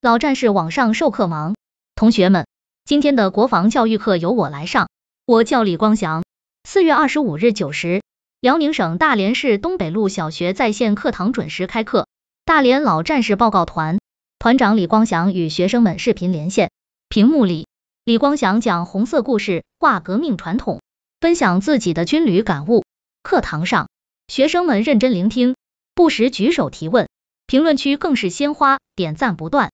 老战士网上授课忙，同学们，今天的国防教育课由我来上，我叫李光祥。四月二十五日九时，辽宁省大连市东北路小学在线课堂准时开课，大连老战士报告团团长李光祥与学生们视频连线，屏幕里，李光祥讲红色故事，画革命传统，分享自己的军旅感悟。课堂上，学生们认真聆听，不时举手提问，评论区更是鲜花点赞不断。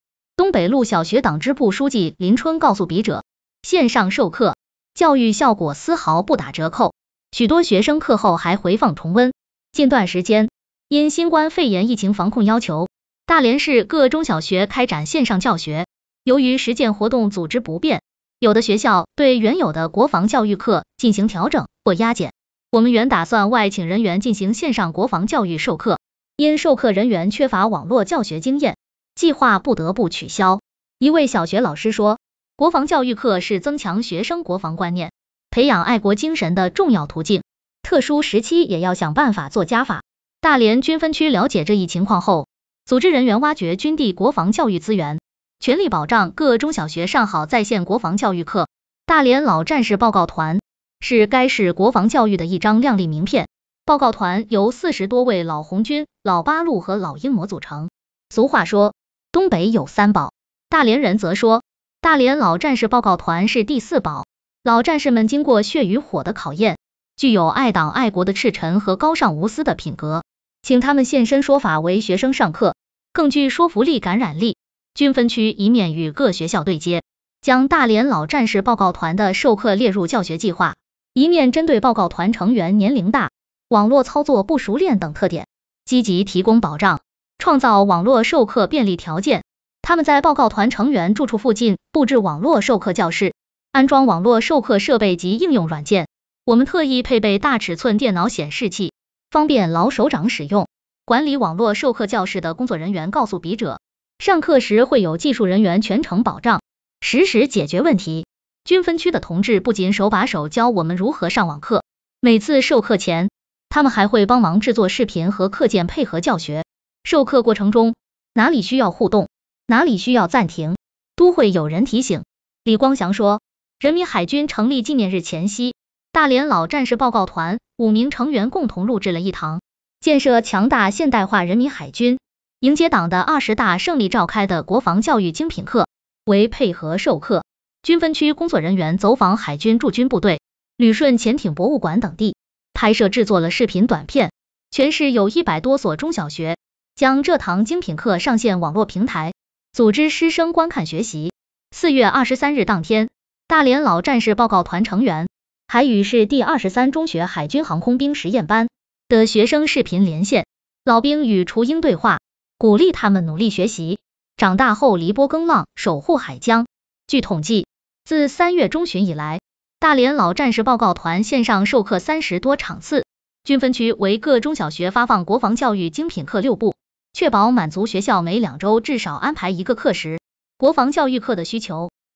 东北路小学党支部书记林春告诉笔者，线上授课教育效果丝毫不打折扣，许多学生课后还回放重温。近段时间，因新冠肺炎疫情防控要求，大连市各中小学开展线上教学，由于实践活动组织不便，有的学校对原有的国防教育课进行调整或压减。我们原打算外请人员进行线上国防教育授课，因授课人员缺乏网络教学经验。计划不得不取消。一位小学老师说：“国防教育课是增强学生国防观念、培养爱国精神的重要途径。特殊时期也要想办法做加法。”大连军分区了解这一情况后，组织人员挖掘军地国防教育资源，全力保障各中小学上好在线国防教育课。大连老战士报告团是该市国防教育的一张亮丽名片。报告团由四十多位老红军、老八路和老英模组成。俗话说，东北有三宝，大连人则说大连老战士报告团是第四宝。老战士们经过血与火的考验，具有爱党爱国的赤诚和高尚无私的品格，请他们现身说法为学生上课，更具说服力、感染力。军分区一面与各学校对接，将大连老战士报告团的授课列入教学计划，一面针对报告团成员年龄大、网络操作不熟练等特点，积极提供保障。创造网络授课便利条件，他们在报告团成员住处附近布置网络授课教室，安装网络授课设备及应用软件。我们特意配备大尺寸电脑显示器，方便老首长使用。管理网络授课教室的工作人员告诉笔者，上课时会有技术人员全程保障，实时解决问题。军分区的同志不仅手把手教我们如何上网课，每次授课前，他们还会帮忙制作视频和课件配合教学。授课过程中，哪里需要互动，哪里需要暂停，都会有人提醒。李光祥说：“人民海军成立纪念日前夕，大连老战士报告团五名成员共同录制了一堂‘建设强大现代化人民海军，迎接党的二十大胜利召开’的国防教育精品课。为配合授课，军分区工作人员走访海军驻军部队、旅顺潜艇博物馆等地，拍摄制作了视频短片。全市有一百多所中小学。”将这堂精品课上线网络平台，组织师生观看学习。四月二十三日当天，大连老战士报告团成员还与市第二十三中学海军航空兵实验班的学生视频连线，老兵与雏鹰对话，鼓励他们努力学习，长大后离波耕浪，守护海疆。据统计，自三月中旬以来，大连老战士报告团线上授课三十多场次，均分区为各中小学发放国防教育精品课六部。确保满足学校每两周至少安排一个课时国防教育课的需求。